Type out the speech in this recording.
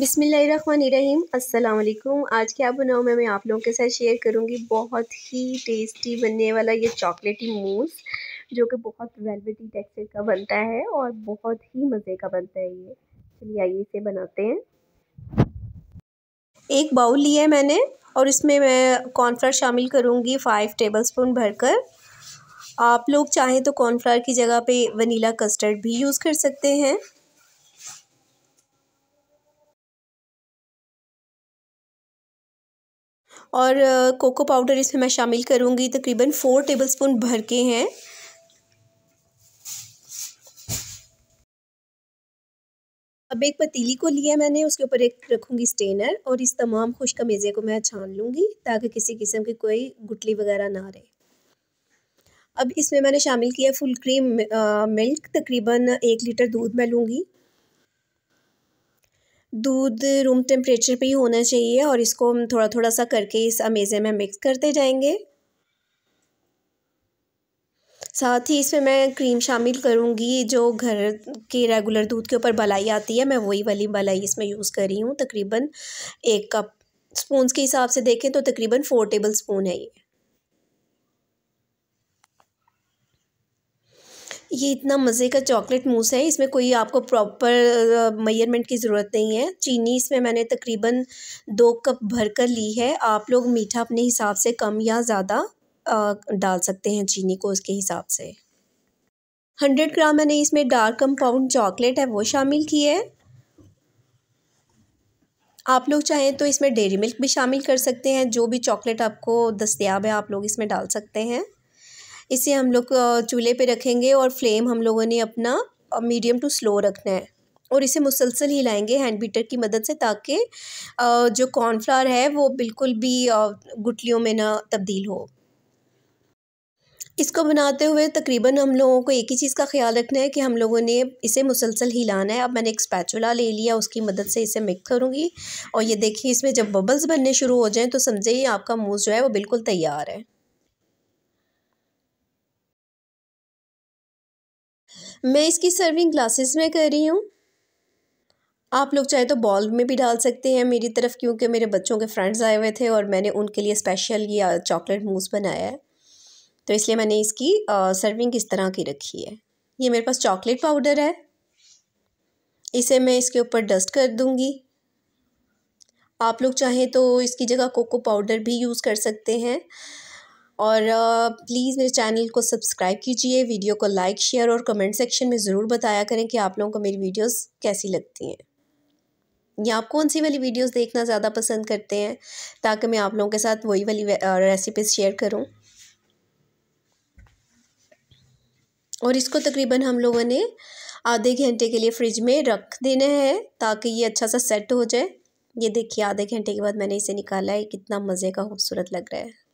बिसमीम् अल्लाम आज क्या बनाऊँ मैं मैं आप लोगों के साथ शेयर करूँगी बहुत ही टेस्टी बनने वाला ये चॉकलेटी मूस जो कि बहुत वेलवेटी टेक्सचर का बनता है और बहुत ही मज़े का बनता है ये चलिए आइए इसे बनाते हैं एक बाउल लिया है मैंने और इसमें मैं कॉर्नफ्लावर शामिल करूँगी फ़ाइव टेबल स्पून भरकर आप लोग चाहें तो कॉर्नफ्लावर की जगह पर वनीला कस्टर्ड भी यूज़ कर सकते हैं और कोको पाउडर इसमें मैं शामिल करूँगी तकरीबन फ़ोर टेबलस्पून भर के हैं अब एक पतीली को लिया मैंने उसके ऊपर एक रखूँगी स्टेनर और इस तमाम खुश्क मेज़े को मैं छान लूँगी ताकि किसी किस्म की कोई गुटली वगैरह ना रहे अब इसमें मैंने शामिल किया फुल क्रीम मिल्क तकरीबन एक लीटर दूध मैं लूँगी दूध रूम टेम्परेचर पे ही होना चाहिए और इसको हम थोड़ा थोड़ा सा करके इस अमेज़े में मिक्स करते जाएंगे साथ ही इसमें मैं क्रीम शामिल करूँगी जो घर के रेगुलर दूध के ऊपर बलाई आती है मैं वही वाली बलाई इसमें यूज़ कर रही हूँ तकरीबन एक कप स्पून के हिसाब से देखें तो तकरीबन फ़ोर टेबल स्पून है ये ये इतना मज़े का चॉकलेट मूस है इसमें कोई आपको प्रॉपर मैयरमेंट की ज़रूरत नहीं है चीनी इसमें मैंने तकरीबन दो कप भर कर ली है आप लोग मीठा अपने हिसाब से कम या ज़्यादा डाल सकते हैं चीनी को उसके हिसाब से हंड्रेड ग्राम मैंने इसमें डार्क कंपाउंड चॉकलेट है वो शामिल की है आप लोग चाहें तो इसमें डेरी मिल्क भी शामिल कर सकते हैं जो भी चॉकलेट आपको दस्तियाब है आप लोग इसमें डाल सकते हैं इसे हम लोग चूल्हे पे रखेंगे और फ्लेम हम लोगों ने अपना मीडियम टू स्लो रखना है और इसे मुसलसल हिलाएंगे हैंड बीटर की मदद से ताकि जो कॉर्नफ्लावर है वो बिल्कुल भी गुटलियों में ना तब्दील हो इसको बनाते हुए तकरीबन हम लोगों को एक ही चीज़ का ख्याल रखना है कि हम लोगों ने इसे मुसलसल हिलाना है अब मैंने एक स्पैचुला ले लिया उसकी मदद से इसे मिक्स करूँगी और ये देखिए इसमें जब बबल्स बनने शुरू हो जाएँ तो समझे आपका मूस जो है वो बिल्कुल तैयार है मैं इसकी सर्विंग ग्लासेस में कर रही हूँ आप लोग चाहे तो बॉल में भी डाल सकते हैं मेरी तरफ क्योंकि मेरे बच्चों के फ्रेंड्स आए हुए थे और मैंने उनके लिए स्पेशल ये चॉकलेट मूस बनाया है तो इसलिए मैंने इसकी आ, सर्विंग इस तरह की रखी है ये मेरे पास चॉकलेट पाउडर है इसे मैं इसके ऊपर डस्ट कर दूँगी आप लोग चाहें तो इसकी जगह कोको पाउडर भी यूज़ कर सकते हैं और प्लीज़ मेरे चैनल को सब्सक्राइब कीजिए वीडियो को लाइक शेयर और कमेंट सेक्शन में ज़रूर बताया करें कि आप लोगों को मेरी वीडियोस कैसी लगती हैं या आप कौन सी वाली वीडियोस देखना ज़्यादा पसंद करते हैं ताकि मैं आप लोगों के साथ वही वाली रेसिपीज़ शेयर करूं और इसको तकरीबन हम लोगों ने आधे घंटे के लिए फ्रिज में रख देना है ताकि ये अच्छा सा सेट हो जाए ये देखिए आधे घंटे के बाद मैंने इसे निकाला है कितना मज़े का खूबसूरत लग रहा है